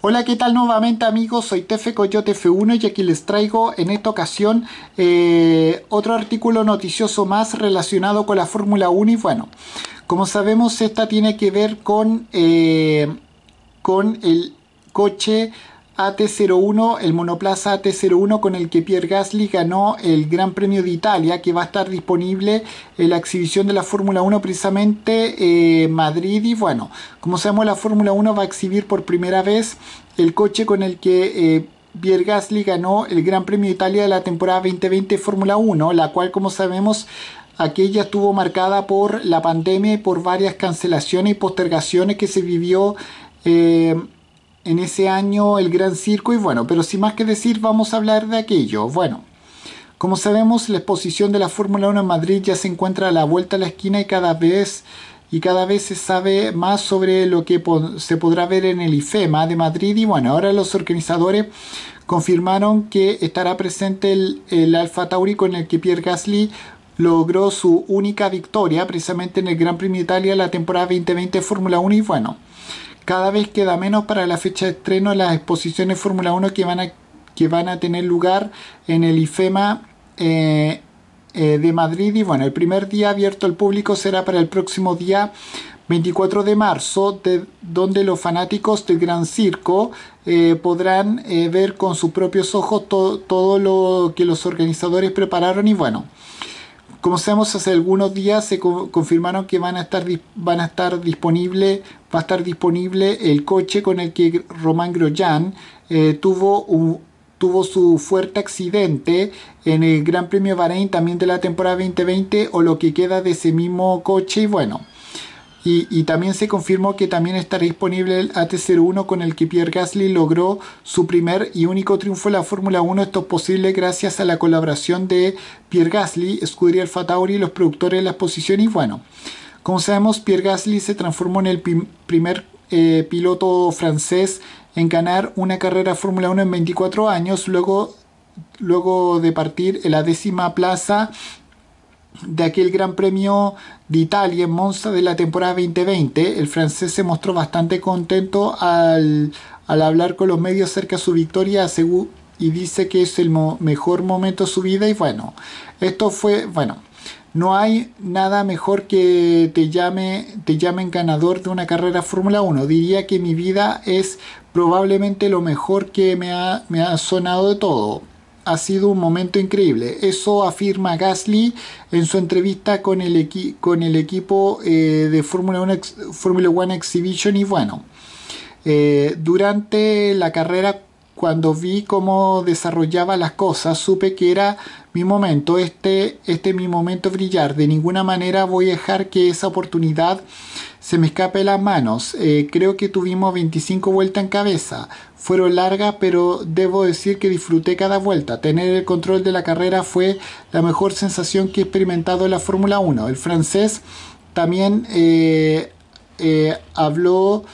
Hola, ¿qué tal nuevamente amigos? Soy Tefe Coyote F1 y aquí les traigo en esta ocasión eh, otro artículo noticioso más relacionado con la Fórmula 1 y bueno, como sabemos esta tiene que ver con, eh, con el coche AT01, el monoplaza AT01 con el que Pierre Gasly ganó el Gran Premio de Italia, que va a estar disponible en la exhibición de la Fórmula 1 precisamente en eh, Madrid. Y bueno, como sabemos, la Fórmula 1 va a exhibir por primera vez el coche con el que... Eh, Pierre Gasly ganó el Gran Premio de Italia de la temporada 2020 Fórmula 1, la cual como sabemos aquella estuvo marcada por la pandemia y por varias cancelaciones y postergaciones que se vivió eh, en ese año el Gran Circo y bueno, pero sin más que decir vamos a hablar de aquello. Bueno, como sabemos la exposición de la Fórmula 1 en Madrid ya se encuentra a la vuelta a la esquina y cada vez y cada vez se sabe más sobre lo que se podrá ver en el IFEMA de Madrid y bueno, ahora los organizadores confirmaron que estará presente el, Alfa Tauri con el que Pierre Gasly logró su única victoria precisamente en el Gran Premio de Italia la temporada 2020 de Fórmula 1 y bueno, cada vez queda menos para la fecha de estreno las exposiciones Fórmula 1 que van, a, que van a tener lugar en el IFEMA eh, eh, de Madrid. Y bueno, el primer día abierto al público será para el próximo día 24 de marzo, donde los fanáticos del Gran Circo eh, podrán ver con sus propios ojos todo lo que los organizadores prepararon y bueno. Como sabemos, hace algunos días se confirmaron que van a estar, van a estar disponible, va a estar disponible el coche con el que Román Grosjean eh, tuvo, tuvo su fuerte accidente en el Gran Premio Bahrein también de la temporada 2020 o lo que queda de ese mismo coche y bueno, y, también se confirmó que también estará disponible el AT01 con el que Pierre Gasly logró su primer y único triunfo en la Fórmula 1. Esto es posible gracias a la colaboración de Pierre Gasly, Scuderia Alfa y los productores de la exposición. Y bueno, como sabemos, Pierre Gasly se transformó en el primer eh, piloto francés en ganar una carrera Fórmula 1 en 24 años, luego, luego de partir en la décima plaza de aquel Gran Premio de Italia en Monza de la temporada 2020. El francés se mostró bastante contento al, hablar con los medios acerca de su victoria y dice que es el mejor momento de su vida. Y bueno, esto fue, bueno, no hay nada mejor que te, llame, te llamen ganador de una carrera Fórmula 1. Diría que mi vida es probablemente lo mejor que me ha, me ha sonado de todo ha sido un momento increíble. Eso afirma Gasly en su entrevista con el, con el equipo eh, de Fórmula 1, Exhibition. Y bueno, eh, durante la carrera cuando vi cómo desarrollaba las cosas, supe que era mi momento, este, este mi momento brillar. De ninguna manera voy a dejar que esa oportunidad se me escape de las manos. Eh, creo que tuvimos 25 vueltas en cabeza. Fueron largas, pero debo decir que disfruté cada vuelta. Tener el control de la carrera fue la mejor sensación que he experimentado en la Fórmula 1. El francés también eh, eh, habló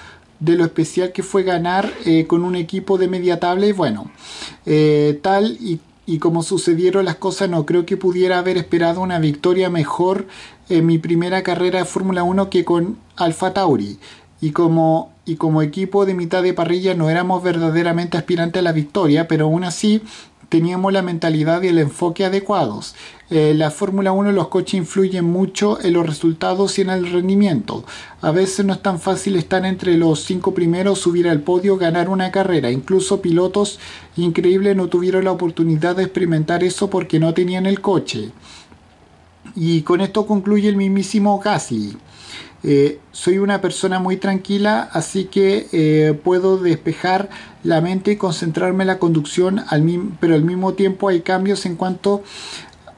de lo especial que fue ganar eh, con un equipo de media tabla y bueno, eh, tal y, y, como sucedieron las cosas no creo que pudiera haber esperado una victoria mejor en mi primera carrera de Fórmula 1 que con Alfa Tauri y como, y como equipo de mitad de parrilla no éramos verdaderamente aspirantes a la victoria, pero aún así teníamos la mentalidad y el enfoque adecuados. Eh, la Fórmula 1, los coches influyen mucho en los resultados y en el rendimiento. A veces no es tan fácil estar entre los cinco primeros, subir al podio, ganar una carrera. Incluso pilotos increíbles no tuvieron la oportunidad de experimentar eso porque no tenían el coche. Y con esto concluye el mismísimo Casi. Eh, soy una persona muy tranquila, así que eh, puedo despejar la mente y concentrarme en la conducción, pero al mismo tiempo hay cambios en cuanto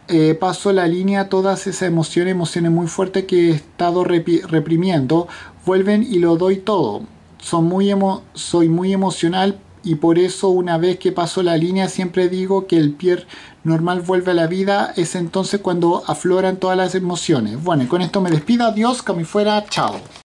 eh, paso la línea, todas esas emociones, emociones muy fuertes que he estado reprimiendo, vuelven y lo doy todo. soy muy emocional, y por eso una vez que paso la línea siempre digo que el pier normal vuelve a la vida, es entonces cuando afloran todas las emociones. Bueno, y con esto me despido, adiós, que fuera, chao.